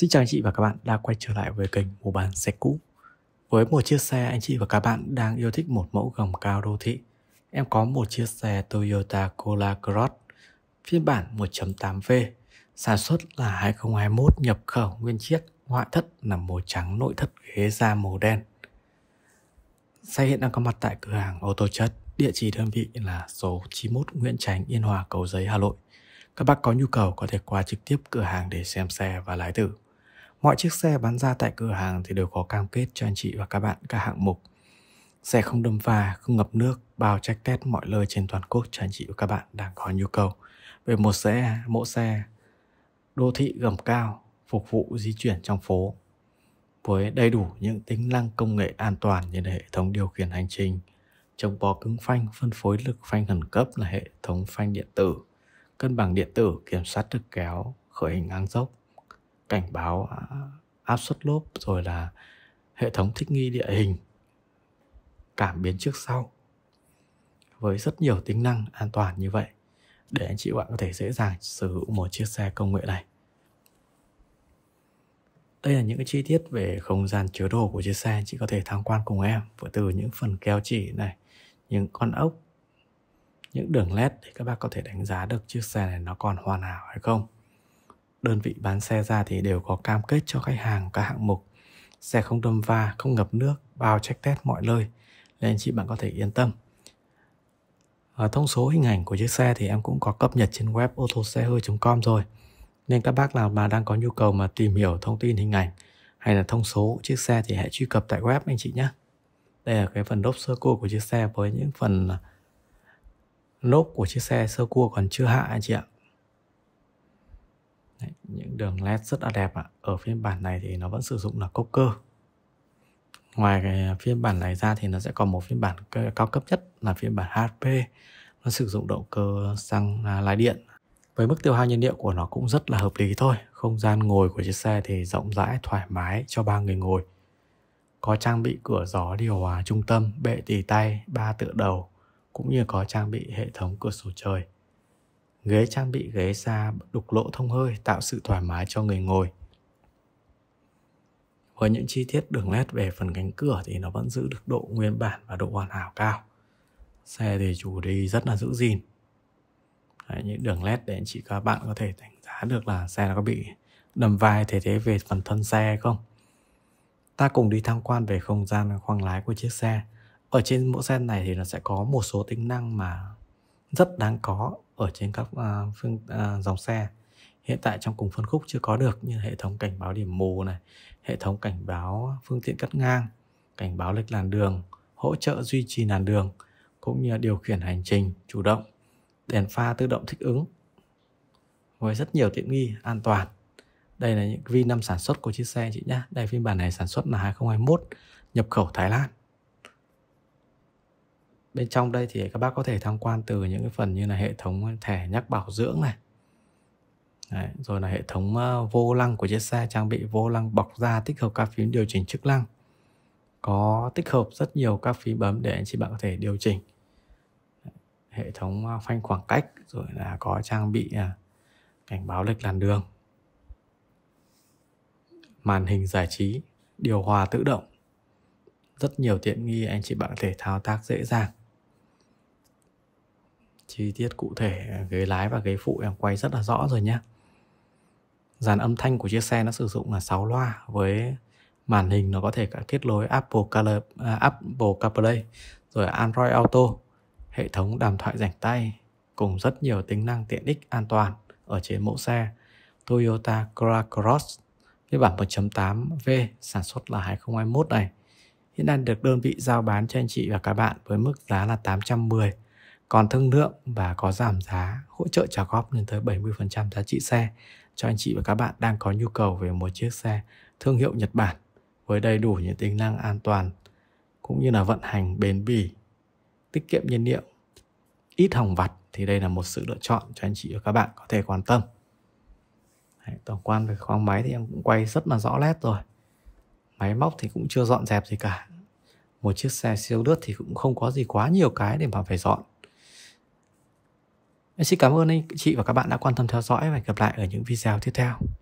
Xin chào anh chị và các bạn đã quay trở lại với kênh Mua bán xe cũ. Với một chiếc xe anh chị và các bạn đang yêu thích một mẫu gầm cao đô thị, em có một chiếc xe Toyota Corolla Cross phiên bản 1.8V, sản xuất là 2021 nhập khẩu nguyên chiếc, ngoại thất là màu trắng, nội thất ghế da màu đen. Xe hiện đang có mặt tại cửa hàng ô tô chất, địa chỉ đơn vị là số 91 Nguyễn Tránh, Yên Hòa, Cầu Giấy, Hà Nội. Các bác có nhu cầu có thể qua trực tiếp cửa hàng để xem xe và lái thử. Mọi chiếc xe bán ra tại cửa hàng thì đều có cam kết cho anh chị và các bạn các hạng mục. Xe không đâm phà, không ngập nước, bao trách test mọi nơi trên toàn quốc cho anh chị và các bạn đang có nhu cầu. Về một xe, mẫu xe đô thị gầm cao, phục vụ di chuyển trong phố với đầy đủ những tính năng công nghệ an toàn như hệ thống điều khiển hành trình, chống bó cứng phanh, phân phối lực phanh khẩn cấp là hệ thống phanh điện tử, cân bằng điện tử, kiểm soát lực kéo, khởi hình ngang dốc, cảnh báo áp suất lốp rồi là hệ thống thích nghi địa hình cảm biến trước sau với rất nhiều tính năng an toàn như vậy để anh chị bạn có thể dễ dàng sở hữu một chiếc xe công nghệ này đây là những cái chi tiết về không gian chứa đồ của chiếc xe anh chị có thể tham quan cùng em vừa từ những phần keo chỉ này những con ốc những đường led để các bác có thể đánh giá được chiếc xe này nó còn hoàn hảo hay không đơn vị bán xe ra thì đều có cam kết cho khách hàng các hạng mục xe không đâm va không ngập nước bao check test mọi nơi nên chị bạn có thể yên tâm à, thông số hình ảnh của chiếc xe thì em cũng có cập nhật trên web ô tô xe hơi com rồi nên các bác nào mà đang có nhu cầu mà tìm hiểu thông tin hình ảnh hay là thông số chiếc xe thì hãy truy cập tại web anh chị nhé đây là cái phần lốp sơ cua của chiếc xe với những phần lốp của chiếc xe sơ cua còn chưa hạ anh chị ạ Đấy, những đường led rất là đẹp ạ ở phiên bản này thì nó vẫn sử dụng là cơ. ngoài cái phiên bản này ra thì nó sẽ còn một phiên bản cao cấp nhất là phiên bản HP nó sử dụng động cơ xăng à, lái điện với mức tiêu hao nhiên liệu của nó cũng rất là hợp lý thôi không gian ngồi của chiếc xe thì rộng rãi thoải mái cho ba người ngồi có trang bị cửa gió điều hòa trung tâm bệ tì tay ba tựa đầu cũng như có trang bị hệ thống cửa sổ trời Ghế trang bị ghế da đục lỗ thông hơi tạo sự thoải mái cho người ngồi. Với những chi tiết đường nét về phần cánh cửa thì nó vẫn giữ được độ nguyên bản và độ hoàn hảo cao. Xe thì chủ đi rất là giữ gìn. Đấy, những đường nét để chỉ các bạn có thể đánh giá được là xe nó có bị đầm vai thế thế về phần thân xe không. Ta cùng đi tham quan về không gian khoang lái của chiếc xe. Ở trên mẫu xe này thì nó sẽ có một số tính năng mà rất đáng có ở trên các uh, phương uh, dòng xe hiện tại trong cùng phân khúc chưa có được như hệ thống cảnh báo điểm mù này hệ thống cảnh báo phương tiện cắt ngang cảnh báo lệch làn đường hỗ trợ duy trì làn đường cũng như điều khiển hành trình chủ động đèn pha tự động thích ứng với rất nhiều tiện nghi an toàn đây là những vi năm sản xuất của chiếc xe chị nhé đây phiên bản này sản xuất là 2021 nhập khẩu Thái Lan bên trong đây thì các bác có thể tham quan từ những cái phần như là hệ thống thẻ nhắc bảo dưỡng này Đấy, rồi là hệ thống ờ, vô lăng của chiếc xe trang bị vô lăng bọc da tích hợp các phím điều chỉnh chức năng có tích hợp rất nhiều các phím bấm để anh chị bạn có thể điều chỉnh hệ thống ờ, phanh khoảng cách rồi là có trang bị ờ, cảnh báo lệch làn đường màn hình giải trí điều hòa tự động rất nhiều tiện nghi anh chị bạn có thể thao tác dễ dàng chi tiết cụ thể ghế lái và ghế phụ em quay rất là rõ rồi nhé dàn âm thanh của chiếc xe nó sử dụng là 6 loa với màn hình nó có thể cả kết nối Apple Color, à, Apple CarPlay rồi Android Auto hệ thống đàm thoại rảnh tay cùng rất nhiều tính năng tiện ích an toàn ở trên mẫu xe Toyota Corolla Cross phiên bản 1.8V sản xuất là 2021 này hiện đang được đơn vị giao bán cho anh chị và các bạn với mức giá là 810 còn thương lượng và có giảm giá hỗ trợ trả góp lên tới 70% giá trị xe cho anh chị và các bạn đang có nhu cầu về một chiếc xe thương hiệu Nhật Bản với đầy đủ những tính năng an toàn cũng như là vận hành bền bỉ, tiết kiệm nhiên liệu, ít hỏng vặt thì đây là một sự lựa chọn cho anh chị và các bạn có thể quan tâm. Đấy, tổng quan về khoang máy thì em cũng quay rất là rõ nét rồi. Máy móc thì cũng chưa dọn dẹp gì cả. Một chiếc xe siêu lướt thì cũng không có gì quá nhiều cái để mà phải dọn xin cảm ơn anh chị và các bạn đã quan tâm theo dõi và hẹn gặp lại ở những video tiếp theo.